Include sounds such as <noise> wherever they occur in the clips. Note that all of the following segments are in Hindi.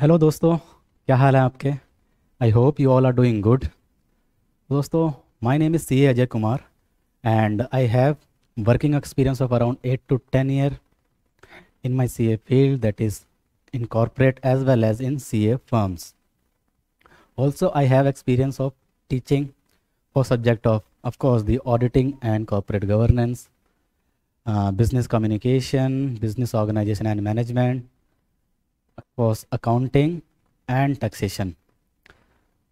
हेलो दोस्तों क्या हाल है आपके I hope you all are doing good दोस्तों my name is C A Ajay Kumar and I have working experience of around eight to ten year in my C A field that is in corporate as well as in C A firms also I have experience of teaching for subject of of course the auditing and corporate governance business communication business organization and management was accounting and taxation.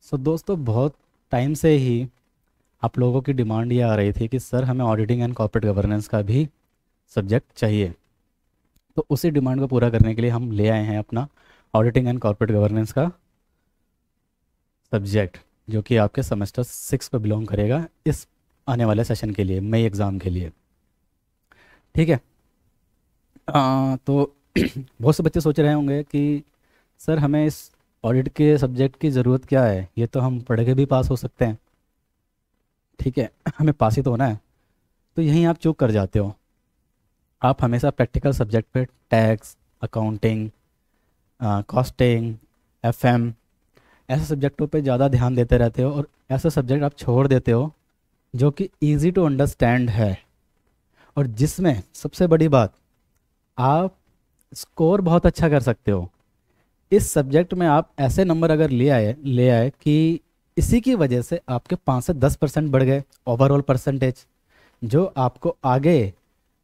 So दोस्तों बहुत टाइम से ही आप लोगों की डिमांड ये आ रही थी कि सर हमें ऑडिटिंग एंड कॉर्पोरेट गवर्नेंस का भी सब्जेक्ट चाहिए तो उसी डिमांड को पूरा करने के लिए हम ले आए हैं अपना ऑडिटिंग एंड कॉर्पोरेट गवर्नेंस का सब्जेक्ट जो कि आपके सेमेस्टर सिक्स को बिलोंग करेगा इस आने वाले सेशन के लिए मई एग्ज़ाम के लिए ठीक है आ, तो <coughs> बहुत से बच्चे सोच रहे होंगे कि सर हमें इस ऑडिट के सब्जेक्ट की ज़रूरत क्या है ये तो हम पढ़ के भी पास हो सकते हैं ठीक है <coughs> हमें पास ही तो होना है तो यहीं आप चूक कर जाते हो आप हमेशा प्रैक्टिकल सब्जेक्ट पे टैक्स अकाउंटिंग कॉस्टिंग एफएम ऐसे सब्जेक्टों पे ज़्यादा ध्यान देते रहते हो और ऐसे सब्जेक्ट आप छोड़ देते हो जो कि ईजी टू अंडरस्टैंड है और जिसमें सबसे बड़ी बात आप स्कोर बहुत अच्छा कर सकते हो इस सब्जेक्ट में आप ऐसे नंबर अगर ले आए ले आए कि इसी की वजह से आपके पाँच से दस परसेंट बढ़ गए ओवरऑल परसेंटेज जो आपको आगे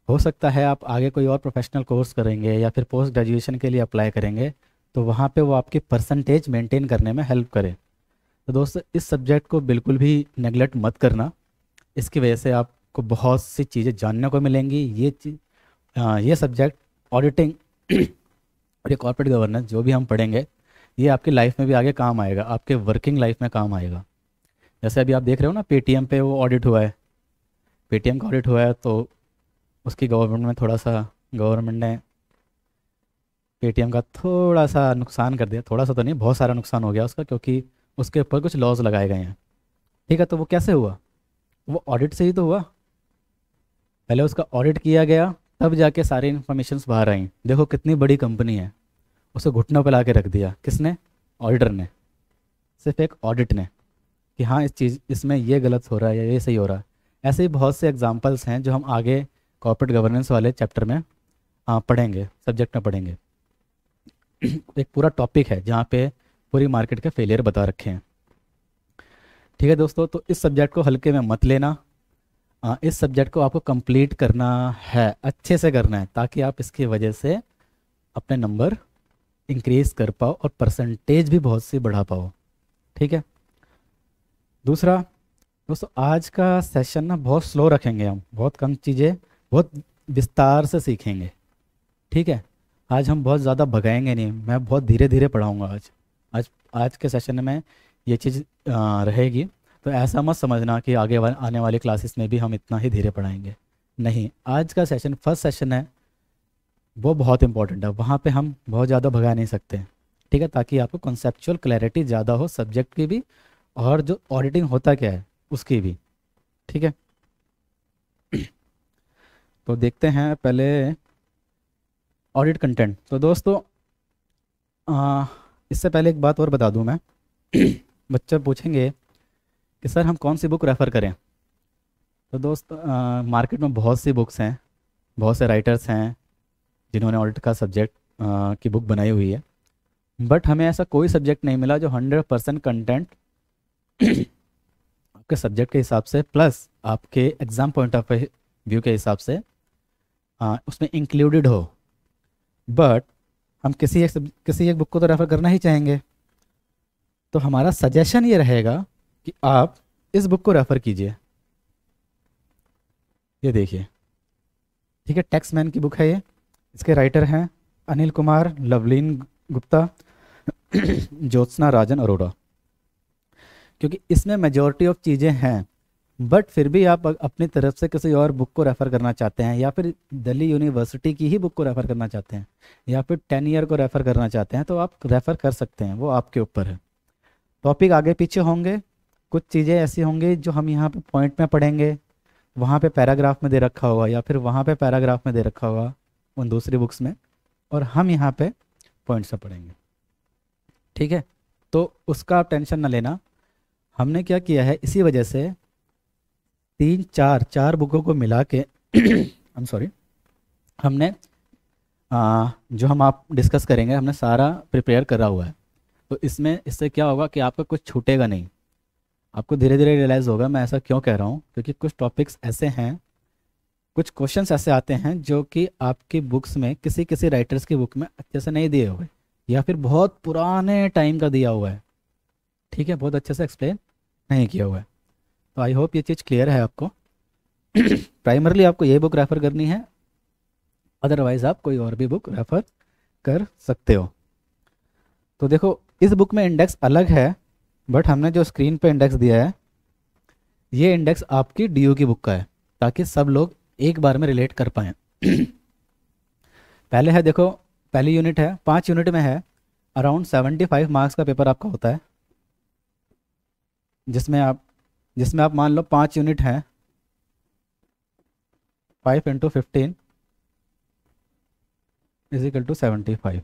हो सकता है आप आगे कोई और प्रोफेशनल कोर्स करेंगे या फिर पोस्ट ग्रेजुएशन के लिए अप्लाई करेंगे तो वहाँ पे वो आपकी परसेंटेज मेंटेन करने में हेल्प करे तो दोस्तों इस सब्जेक्ट को बिल्कुल भी नेगलेक्ट मत करना इसकी वजह से आपको बहुत सी चीज़ें जानने को मिलेंगी ये चीज हाँ, ये सब्जेक्ट ऑडिटिंग और ये कॉर्पोरेट गवर्नेंस जो भी हम पढ़ेंगे ये आपकी लाइफ में भी आगे काम आएगा आपके वर्किंग लाइफ में काम आएगा जैसे अभी आप देख रहे हो ना पेटीएम पे वो ऑडिट हुआ है पेटीएम का ऑडिट हुआ है तो उसकी गवर्नमेंट में थोड़ा सा गवर्नमेंट ने पेटीएम का थोड़ा सा नुकसान कर दिया थोड़ा सा तो नहीं बहुत सारा नुकसान हो गया उसका क्योंकि उसके ऊपर कुछ लॉज लगाए गए हैं ठीक है तो वो कैसे हुआ वो ऑडिट से ही तो हुआ पहले उसका ऑडिट किया गया तब जाके सारी इन्फॉर्मेशन बाहर आई देखो कितनी बड़ी कंपनी है उसे घुटनों पर ला के रख दिया किसने ऑडिटर ने सिर्फ एक ऑडिट ने कि हाँ इस चीज़ इसमें ये गलत हो रहा है या ये सही हो रहा है ऐसे ही बहुत से एग्जाम्पल्स हैं जो हम आगे कॉर्पोरेट गवर्नेंस वाले चैप्टर में आ, पढ़ेंगे सब्जेक्ट में पढ़ेंगे एक पूरा टॉपिक है जहाँ पे पूरी मार्केट के फेलियर बता रखे हैं ठीक है दोस्तों तो इस सब्जेक्ट को हल्के में मत लेना हाँ, इस सब्जेक्ट को आपको कंप्लीट करना है अच्छे से करना है ताकि आप इसकी वजह से अपने नंबर इंक्रीज कर पाओ और परसेंटेज भी बहुत सी बढ़ा पाओ ठीक है दूसरा दोस्तों आज का सेशन ना बहुत स्लो रखेंगे हम बहुत कम चीज़ें बहुत विस्तार से सीखेंगे ठीक है आज हम बहुत ज़्यादा भगाएंगे नहीं मैं बहुत धीरे धीरे पढ़ाऊँगा आज आज आज के सेशन में ये चीज़ रहेगी तो ऐसा मत समझना कि आगे वा, आने वाले क्लासेस में भी हम इतना ही धीरे पढ़ाएंगे नहीं आज का सेशन फर्स्ट सेशन है वो बहुत इंपॉर्टेंट है वहाँ पे हम बहुत ज़्यादा भगा नहीं सकते ठीक है ताकि आपको कॉन्सेपचुअल क्लैरिटी ज़्यादा हो सब्जेक्ट की भी और जो ऑडिटिंग होता क्या है उसकी भी ठीक है <clears throat> तो देखते हैं पहले ऑडिट कंटेंट तो दोस्तों आ, इससे पहले एक बात और बता दूं मैं <clears throat> बच्चे पूछेंगे कि सर हम कौन सी बुक रेफ़र करें तो दोस्त आ, मार्केट में बहुत सी बुक्स हैं बहुत से राइटर्स हैं जिन्होंने ऑल्ट का सब्जेक्ट की बुक बनाई हुई है बट हमें ऐसा कोई सब्जेक्ट नहीं मिला जो हंड्रेड परसेंट कंटेंट आपके सब्जेक्ट के हिसाब से प्लस आपके एग्ज़ाम पॉइंट ऑफ व्यू के हिसाब से आ, उसमें इंक्लूडेड हो बट हम किसी एक किसी एक बुक को तो रेफ़र करना ही चाहेंगे तो हमारा सजेशन ये रहेगा कि आप इस बुक को रेफ़र कीजिए ये देखिए ठीक है टैक्स मैन की बुक है ये इसके राइटर हैं अनिल कुमार लवलीन गुप्ता <clears throat> ज्योत्सना राजन अरोड़ा क्योंकि इसमें मेजॉरिटी ऑफ चीज़ें हैं बट फिर भी आप अपनी तरफ से किसी और बुक को रेफ़र करना चाहते हैं या फिर दिल्ली यूनिवर्सिटी की ही बुक को रेफ़र करना चाहते हैं या फिर टेन ईयर को रेफ़र करना चाहते हैं तो आप रेफ़र कर सकते हैं वो आपके ऊपर है टॉपिक आगे पीछे होंगे कुछ चीज़ें ऐसी होंगी जो हम यहाँ पे पॉइंट में पढ़ेंगे वहाँ पे पैराग्राफ में दे रखा होगा या फिर वहाँ पे पैराग्राफ में दे रखा होगा उन दूसरी बुक्स में और हम यहाँ पे पॉइंट से पढ़ेंगे ठीक है तो उसका आप टेंशन ना लेना हमने क्या किया है इसी वजह से तीन चार चार बुकों को मिला के आई एम सॉरी हमने आ, जो हम आप डिस्कस करेंगे हमने सारा प्रिपेयर करा हुआ है तो इसमें इससे क्या होगा कि आपका कुछ छूटेगा नहीं आपको धीरे धीरे रियलाइज होगा मैं ऐसा क्यों कह रहा हूँ क्योंकि कुछ टॉपिक्स ऐसे हैं कुछ क्वेश्चन ऐसे आते हैं जो कि आपकी बुक्स में किसी किसी राइटर्स की बुक में अच्छे से नहीं दिए हुए या फिर बहुत पुराने टाइम का दिया हुआ है ठीक है बहुत अच्छे से एक्सप्लेन नहीं किया हुआ है तो आई होप ये चीज़ क्लियर है आपको प्राइमरली <clears throat> आपको ये बुक रेफ़र करनी है अदरवाइज़ आप कोई और भी बुक रेफ़र कर सकते हो तो देखो इस बुक में इंडेक्स अलग है बट हमने जो स्क्रीन पे इंडेक्स दिया है ये इंडेक्स आपकी डी की बुक का है ताकि सब लोग एक बार में रिलेट कर पाएँ पहले है देखो पहली यूनिट है पाँच यूनिट में है अराउंड सेवेंटी फाइव मार्क्स का पेपर आपका होता है जिसमें आप जिसमें आप मान लो पाँच यूनिट हैं five into fifteen equal to seventy five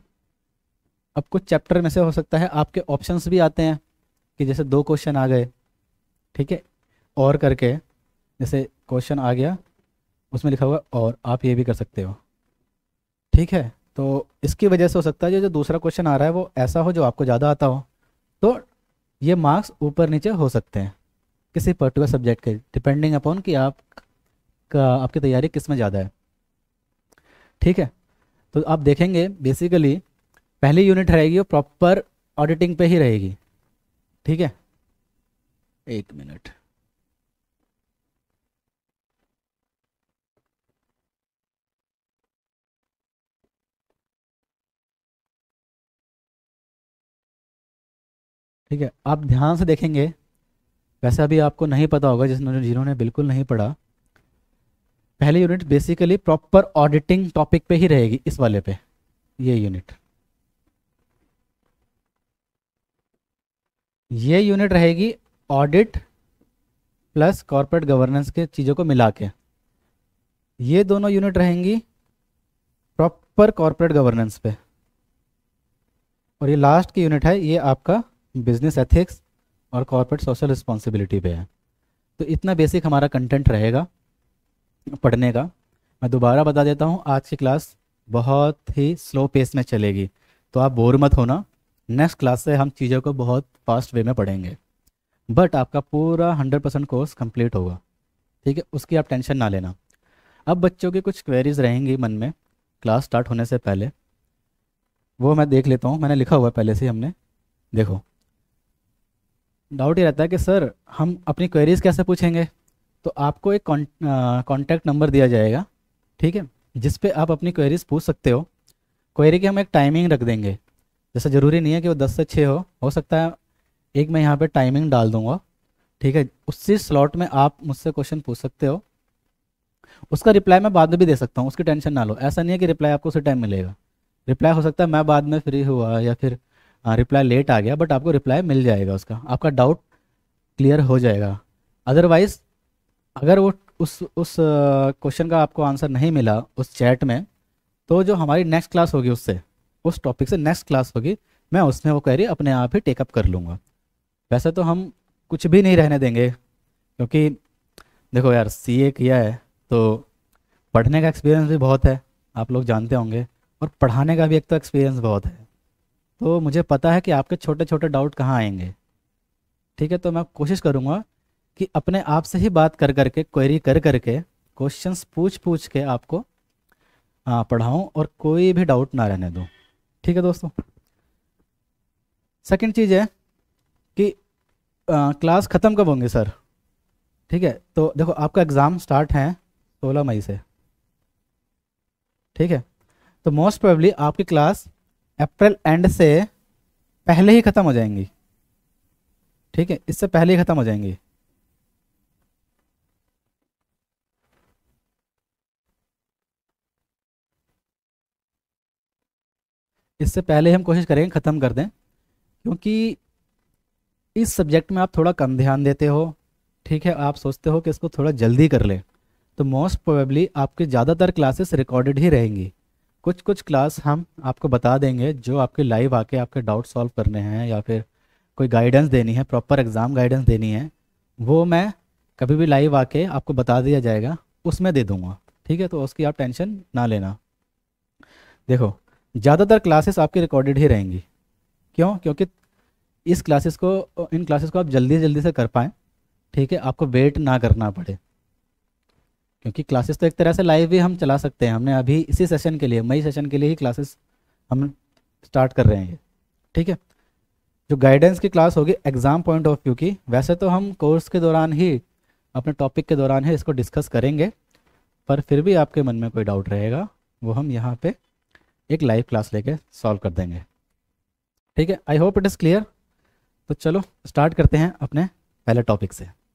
अब कुछ चैप्टर में से हो सकता है आपके ऑप्शंस भी आते हैं कि जैसे दो क्वेश्चन आ गए ठीक है और करके जैसे क्वेश्चन आ गया उसमें लिखा हुआ और आप ये भी कर सकते हो ठीक है तो इसकी वजह से हो सकता है जो दूसरा क्वेश्चन आ रहा है वो ऐसा हो जो आपको ज़्यादा आता हो तो ये मार्क्स ऊपर नीचे हो सकते हैं किसी पर्टिकुलर सब्जेक्ट के डिपेंडिंग अपॉन कि आप का आपकी तैयारी किस में ज़्यादा है ठीक है तो आप देखेंगे बेसिकली पहली यूनिट रहेगी वो प्रॉपर ऑडिटिंग पे ही रहेगी ठीक है एक मिनट ठीक है आप ध्यान से देखेंगे वैसे अभी आपको नहीं पता होगा जिसने जिन्होंने बिल्कुल नहीं पढ़ा पहले unit basically proper auditing topic पे ही रहेगी इस वाले पे ये यूनिट ये यूनिट रहेगी ऑडिट प्लस कॉरपोरेट गवर्नेंस के चीज़ों को मिला के ये दोनों यूनिट रहेंगी प्रॉपर कॉरपोरेट गवर्नेंस पे और ये लास्ट की यूनिट है ये आपका बिजनेस एथिक्स और कॉरपोरेट सोशल रिस्पॉन्सिबिलिटी पे है तो इतना बेसिक हमारा कंटेंट रहेगा पढ़ने का मैं दोबारा बता देता हूँ आज की क्लास बहुत ही स्लो पेस में चलेगी तो आप बोर मत होना नेक्स्ट क्लास से हम चीज़ों को बहुत फास्ट वे में पढ़ेंगे बट आपका पूरा हंड्रेड परसेंट कोर्स कंप्लीट होगा ठीक है उसकी आप टेंशन ना लेना अब बच्चों की कुछ क्वेरीज रहेंगी मन में क्लास स्टार्ट होने से पहले वो मैं देख लेता हूँ मैंने लिखा हुआ है पहले से हमने देखो डाउट ये रहता है कि सर हम अपनी क्वेरीज कैसे पूछेंगे तो आपको एक कॉन्टैक्ट नंबर दिया जाएगा ठीक है जिस आप अपनी क्वेरीज पूछ सकते हो क्वेरी की हम एक टाइमिंग रख देंगे जैसा ज़रूरी नहीं है कि वो दस से छः हो हो सकता है एक मैं यहाँ पे टाइमिंग डाल दूंगा ठीक है उसी स्लॉट में आप मुझसे क्वेश्चन पूछ सकते हो उसका रिप्लाई मैं बाद में भी दे सकता हूँ उसकी टेंशन ना लो ऐसा नहीं है कि रिप्लाई आपको उसी टाइम मिलेगा रिप्लाई हो सकता है मैं बाद में फ्री हुआ या फिर रिप्लाई लेट आ गया बट आपको रिप्लाई मिल जाएगा उसका आपका डाउट क्लियर हो जाएगा अदरवाइज़ अगर वो उस उस क्वेश्चन का आपको आंसर नहीं मिला उस चैट में तो जो हमारी नेक्स्ट क्लास होगी उससे उस टॉपिक से नेक्स्ट क्लास होगी मैं उसमें वो क्वेरी अपने आप ही टेकअप कर लूँगा वैसे तो हम कुछ भी नहीं रहने देंगे क्योंकि देखो यार ए किया है तो पढ़ने का एक्सपीरियंस भी बहुत है आप लोग जानते होंगे और पढ़ाने का भी एक तो एक्सपीरियंस बहुत है तो मुझे पता है कि आपके छोटे छोटे डाउट कहाँ आएंगे ठीक है तो मैं कोशिश करूँगा कि अपने आप से ही बात कर करके क्वेरी कर करके क्वेश्चंस पूछ पूछ के आपको हाँ, पढ़ाऊँ और कोई भी डाउट ना रहने दूँ ठीक है दोस्तों सेकंड चीज़ है कि आ, क्लास ख़त्म कब होंगे सर ठीक है तो देखो आपका एग्ज़ाम स्टार्ट है सोलह मई से ठीक है तो मोस्ट प्रोबेबली आपकी क्लास अप्रैल एंड से पहले ही ख़त्म हो जाएंगी ठीक है इससे पहले ही ख़त्म हो जाएंगी इससे पहले हम कोशिश करेंगे ख़त्म कर दें क्योंकि इस सब्जेक्ट में आप थोड़ा कम ध्यान देते हो ठीक है आप सोचते हो कि इसको थोड़ा जल्दी कर लें तो मोस्ट प्रोबेबली आपके ज़्यादातर क्लासेस रिकॉर्डेड ही रहेंगी कुछ कुछ क्लास हम आपको बता देंगे जो आपके लाइव आके आपके डाउट सॉल्व करने हैं या फिर कोई गाइडेंस देनी है प्रॉपर एग्ज़ाम गाइडेंस देनी है वो मैं कभी भी लाइव आके आपको बता दिया जाएगा उसमें दे दूँगा ठीक है तो उसकी आप टेंशन ना लेना देखो ज़्यादातर क्लासेस आपकी रिकॉर्डेड ही रहेंगी क्यों क्योंकि इस क्लासेस को इन क्लासेस को आप जल्दी जल्दी से कर पाएँ ठीक है आपको वेट ना करना पड़े क्योंकि क्लासेस तो एक तरह से लाइव भी हम चला सकते हैं हमने अभी इसी सेशन के लिए मई सेशन के लिए ही क्लासेस हम स्टार्ट कर रहे हैं ठीक है जो गाइडेंस की क्लास होगी एग्ज़ाम पॉइंट ऑफ व्यू की वैसे तो हम कोर्स के दौरान ही अपने टॉपिक के दौरान ही इसको डिस्कस करेंगे पर फिर भी आपके मन में कोई डाउट रहेगा वो हम यहाँ पे एक लाइव क्लास लेके सॉल्व कर देंगे ठीक है I hope it is clear तो चलो स्टार्ट करते हैं अपने पहले टॉपिक से